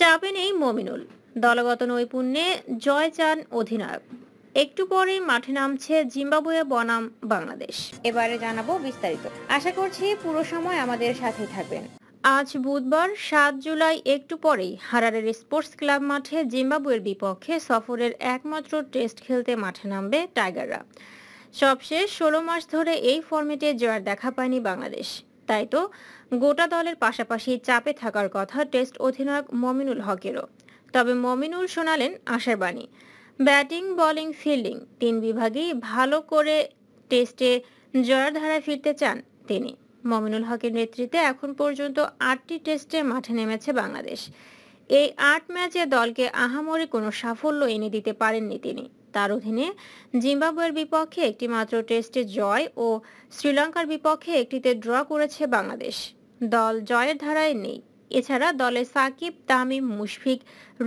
চাপে নেই মমিনুল দলগত নৈপুণ্যে জয় চান অধিনায়ক একটু পরেই মাঠে নামছে জিম্বাবুয়ে বনাম বাংলাদেশ এবারে জানাবো বিস্তারিত আশা করছি পুরো সময় আমাদের সাথে থাকবেন আজ বুধবার সাত জুলাই একটু পরেই হারারের স্পোর্টস ক্লাব মাঠে জিম্বাবুয়ের বিপক্ষে সফরের একমাত্র টেস্ট খেলতে মাঠে নামবে টাইগাররা সবশেষ ষোলো মাস ধরে এই ফর্মেটে জয়ের দেখা পায়নি বাংলাদেশ তাই তো গোটা দলের পাশাপাশি চাপে থাকার কথা টেস্ট অধিনায়ক মমিনুল হকেরও তবে মমিনুল শোনালেন আশার বাণী ব্যাটিং বোলিং ফিল্ডিং তিন বিভাগেই ভালো করে টেস্টে জয়ের ধারায় ফিরতে চান তিনি মমিনুল হকের নেতৃত্বে এখন পর্যন্ত আটটি টেস্টে মাঠে নেমেছে বাংলাদেশ এই আট ম্যাচে দলকে আহামরি কোনো সাফল্য এনে দিতে পারেননি তিনি তার অধীনে জিম্বাবুয়ের বিপক্ষে একটি মাত্র টেস্টে জয় ও শ্রীলঙ্কার বিপক্ষে একটিতে ড্র করেছে বাংলাদেশ দল জয়ের ধারায় নেই এছাড়া দলে সাকিব তামিম মুশফিক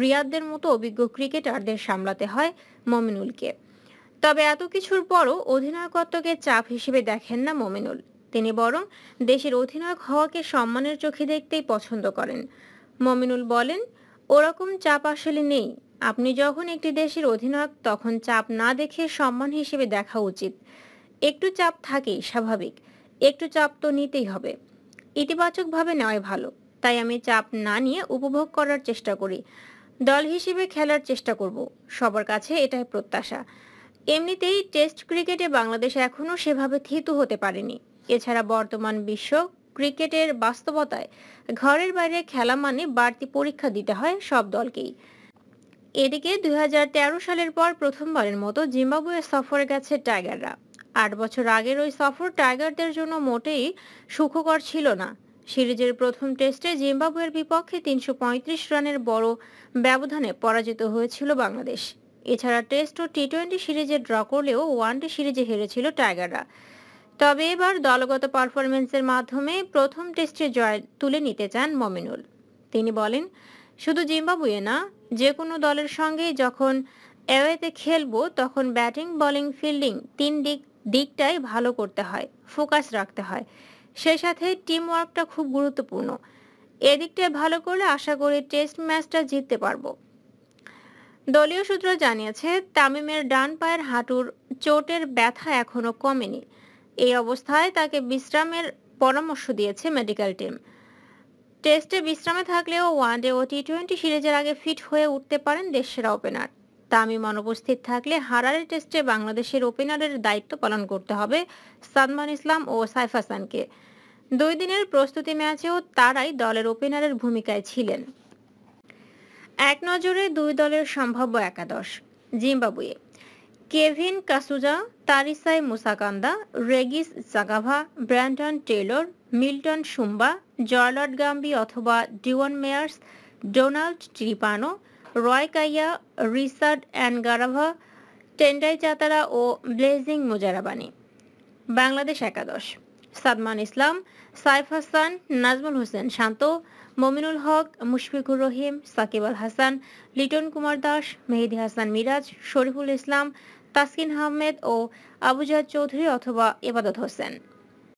রিয়াদদের মতো অভিজ্ঞ ক্রিকেটারদের সামলাতে হয় মমিনুলকে তবে এত কিছুর পরও অধিনায়কত্বকে চাপ হিসেবে দেখেন না মমিনুল তিনি বরং দেশের অধিনায়ক হওয়াকে সম্মানের চোখে দেখতেই পছন্দ করেন মমিনুল বলেন ওরকম চাপ আসলে নেই আপনি যখন একটি দেশের অধিনায়ক তখন চাপ না দেখে সম্মান হিসেবে দেখা উচিত একটু চাপ থাকেই স্বাভাবিক একটু চাপ তো নিতেই হবে ইতিবাচকভাবে নেওয়াই ভালো তাই আমি চাপ না নিয়ে উপভোগ করার চেষ্টা করি দল হিসেবে খেলার চেষ্টা করব সবার কাছে এটাই প্রত্যাশা এমনিতেই টেস্ট ক্রিকেটে বাংলাদেশ এখনও সেভাবে থিতু হতে পারেনি এছাড়া বর্তমান বিশ্ব ক্রিকেটের বাস্তবতায় ঘরের বাইরে খেলা মানে বাড়তি পরীক্ষা দিতে হয় সব দলকেই এদিকে দুই সালের পর প্রথমবারের মতো জিম্বাবুয়ে সফরে গেছে টাইগাররা আট বছর আগের ওই সফর টাইগারদের জন্য মোটেই সুখকর ছিল না সিরিজের প্রথম টেস্টে জিম্বাবুয়ের বিপক্ষে তিনশো রানের বড় ব্যবধানে পরাজিত হয়েছিল বাংলাদেশ এছাড়া টেস্ট ও টি টোয়েন্টি সিরিজে ড্র করলেও ওয়ানডে সিরিজে হেরেছিল টাইগাররা তবে এবার দলগত পারফরমেন্সের মাধ্যমে প্রথম টেস্টে জয় তুলে নিতে চান মমিনুল তিনি বলেন শুধু জিম্বাবুয়ে না যে কোনো দলের সঙ্গে যখন অ্যাওয়েতে খেলবো তখন ব্যাটিং বলিং ফিল্ডিং তিন দিক দিকটাই ভালো করতে হয় ফোকাস রাখতে হয় সে সাথে টিম ওয়ার্কটা খুব গুরুত্বপূর্ণ এদিকটাই ভালো করলে আশা করি টেস্ট ম্যাচটা জিততে পারবো দলীয় সূত্র জানিয়েছে তামিমের ডান পায়ের হাঁটুর চোটের ব্যথা এখনও কমেনি এই অবস্থায় তাকে বিশ্রামের পরামর্শ দিয়েছে মেডিকেল টিম টেস্টে বিশ্রামে থাকলেও ওয়ান ডে ও টি টোয়েন্টি সিরিজের আগে ফিট হয়ে উঠতে পারেন দেশসেরা ওপেনার তামিম অনুপস্থিত থাকলে হারারের টেস্টে বাংলাদেশের ওপেনারের দায়িত্ব পালন করতে হবে সাদমান ইসলাম ও সাইফ হাসানকে দুই দিনের প্রস্তুতি ম্যাচেও তারাই দলের ওপেনারের ভূমিকায় ছিলেন এক নজরে দুই দলের সম্ভাব্য একাদশ Zimbabwe Kevin Kasuza Tarisai Musakanda Regis Chakabva Brandon Taylor Milton Shumba জর্লট গাম্বি অথবা Dion Myers Donald Tiripano Roy Kaia Richard Ngarava Tendai Chatara ও ব্লেজিং মুজারাবানি বাংলাদেশ একাদশ সাদমান ইসলাম সাইফ হাসান নাজমুল হোসেন শান্ত মমিনুল হক মুশফিকুর রহিম সাকিব আল হাসান লিটন কুমার দাস মেহেদি হাসান মিরাজ শরীফুল ইসলাম তাসকিন আহমেদ ও আবুজাদ চৌধুরী অথবা এবাদত হোসেন